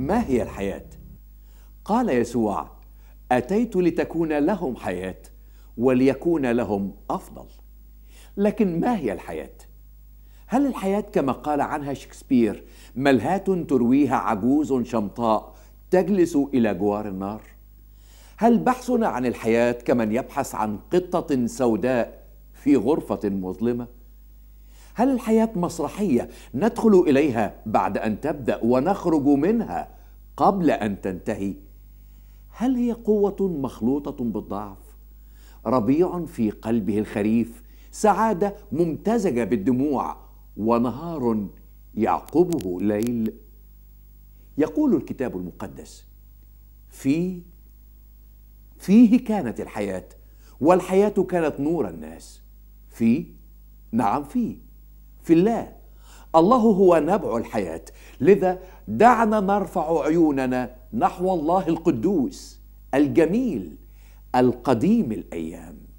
ما هي الحياه قال يسوع اتيت لتكون لهم حياه وليكون لهم افضل لكن ما هي الحياه هل الحياه كما قال عنها شكسبير ملهاه ترويها عجوز شمطاء تجلس الى جوار النار هل بحثنا عن الحياه كمن يبحث عن قطه سوداء في غرفه مظلمه هل الحياه مسرحيه ندخل اليها بعد ان تبدا ونخرج منها قبل أن تنتهي هل هي قوة مخلوطة بالضعف؟ ربيع في قلبه الخريف سعادة ممتزجة بالدموع ونهار يعقبه ليل يقول الكتاب المقدس في فيه كانت الحياة والحياة كانت نور الناس في نعم في في الله الله هو نبع الحياة لذا دعنا نرفع عيوننا نحو الله القدوس الجميل القديم الأيام